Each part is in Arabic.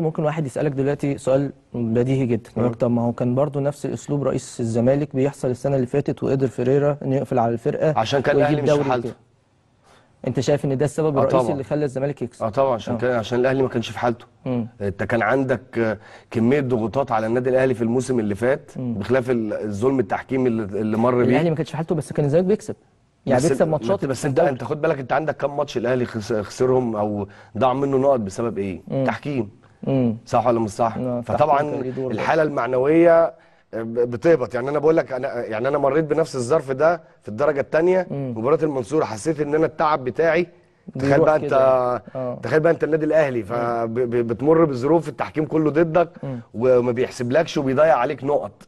ممكن واحد يسالك دلوقتي سؤال بديهي جدا يقول طب ما هو كان برضه نفس اسلوب رئيس الزمالك بيحصل السنه اللي فاتت وقدر فيريرا انه يقفل على الفرقه عشان كان الاهلي مش في حالته انت شايف ان ده السبب آه، الرئيسي اللي خلى الزمالك يكسب اه طبعا عشان آه. كان عشان الاهلي ما كانش في حالته مم. انت كان عندك آه، كميه ضغوطات على النادي الاهلي في الموسم اللي فات مم. بخلاف الظلم التحكيمي اللي, مر بيه الاهلي ما كانش في حالته بس كان الزمالك بيكسب يعني بيكسب ماتشات بس انت انت خد بالك انت عندك كام ماتش الاهلي خسرهم او ضاع منه نقط بسبب ايه؟ مم. تحكيم مم. صح ولا مش صح نعم، فطبعا الحاله المعنويه بتهبط يعني انا بقول لك انا يعني انا مريت بنفس الظرف ده في الدرجه الثانيه مباراه المنصوره حسيت ان انا التعب بتاعي تخيل بقى انت آه. تخيل بقى انت النادي الاهلي فبتمر بظروف التحكيم كله ضدك وما بيحسبلكش وبيضيع عليك نقط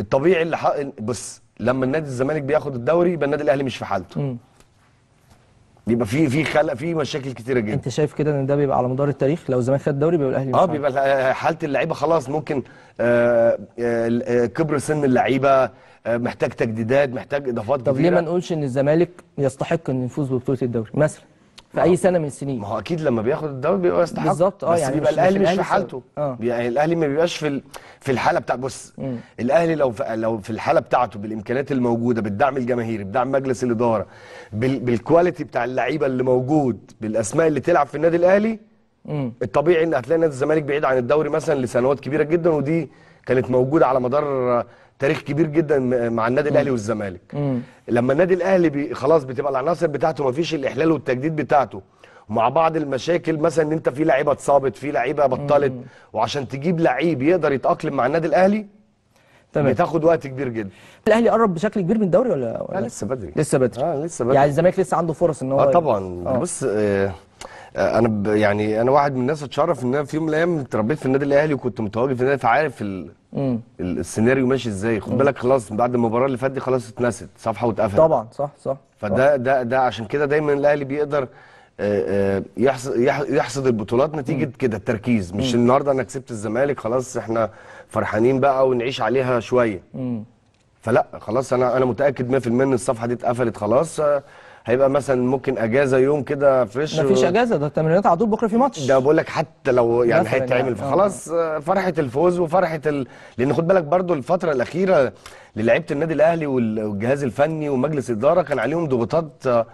الطبيعي اللي حق... بص لما النادي الزمالك بياخد الدوري يبقى النادي الاهلي مش في حالته بيبقى في في خلق في مشاكل كتيره جدا انت شايف كده ان ده بيبقى على مدار التاريخ لو الزمالك خد الدوري بيبقى الاهلي اه بيبقى آه، حاله اللعيبه خلاص ممكن آه، آه، كبر سن اللعيبه محتاج تجديدات محتاج اضافات طب ليه ما نقولش ان الزمالك يستحق انه يفوز ببطوله الدوري مثلا في اي سنه من السنين ما هو اكيد لما بياخد الدوري بيبقى يستحق بالظبط اه بس يعني بيبقى الاهلي مش, في حالته آه. يعني الاهلي ما بيبقاش في في الحاله بتاع بص الاهلي لو في... لو في الحاله بتاعته بالامكانيات الموجوده بالدعم الجماهيري بدعم مجلس الاداره بال... بالكواليتي بتاع اللعيبه اللي موجود بالاسماء اللي تلعب في النادي الاهلي مم. الطبيعي ان هتلاقي نادي الزمالك بعيد عن الدوري مثلا لسنوات كبيره جدا ودي كانت موجوده على مدار تاريخ كبير جدا مع النادي الاهلي والزمالك لما النادي الاهلي بي خلاص بتبقى العناصر بتاعته ما فيش الاحلال والتجديد بتاعته مع بعض المشاكل مثلا ان انت في لعيبه اتصابت في لعيبه بطلت وعشان تجيب لعيب يقدر يتاقلم مع النادي الاهلي تمام بتاخد وقت كبير جدا الاهلي قرب بشكل كبير من الدوري ولا, ولا؟ آه، لا لسه بدري لسه بدري اه لسه بدري يعني الزمالك لسه عنده فرص ان هو اه طبعا آه. بص آه آه، انا يعني انا واحد من الناس اتشرف ان انا في يوم من الايام اتربيت في النادي الاهلي وكنت متواجد في النادي فعارف ال... السيناريو ماشي ازاي خد بالك خلاص بعد المباراه اللي فاتت دي خلاص اتنست صفحه واتقفلت طبعا صح صح فده ده ده عشان كده دايما الاهلي بيقدر آه، آه، يحصد يحصد البطولات نتيجه كده التركيز مش مم. النهارده انا كسبت الزمالك خلاص احنا فرحانين بقى ونعيش عليها شويه مم. فلا خلاص انا انا متاكد 100% ان الصفحه دي اتقفلت خلاص هيبقى مثلا ممكن اجازه يوم كده فريش مفيش اجازه ده التمرينات على طول بكره في ماتش ده بقول لك حتى لو يعني, يعني، هيتعمل آه. فخلاص فرحه الفوز وفرحه ال... لان خد بالك برضو الفتره الاخيره للعيبه النادي الاهلي والجهاز الفني ومجلس الاداره كان عليهم ضغوطات آه،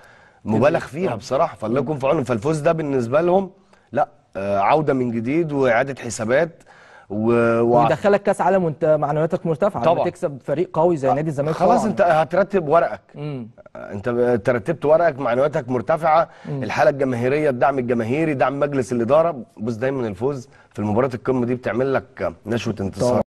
مبالغ فيها بصراحه فالله يكون في عونهم فالفوز ده بالنسبه لهم لا آه، عوده من جديد واعاده حسابات و... ويدخلك كاس عالم وانت معنوياتك مرتفعه طبعا تكسب فريق قوي زي آه، نادي الزمالك خلاص طبعاً. انت هترتب ورقك مم. آه، انت ترتبت ورقك معنوياتك مرتفعه مم. الحاله الجماهيريه الدعم الجماهيري دعم مجلس الاداره بص دايما الفوز في المباراه القمه دي بتعمل لك نشوه انتصار طبعا.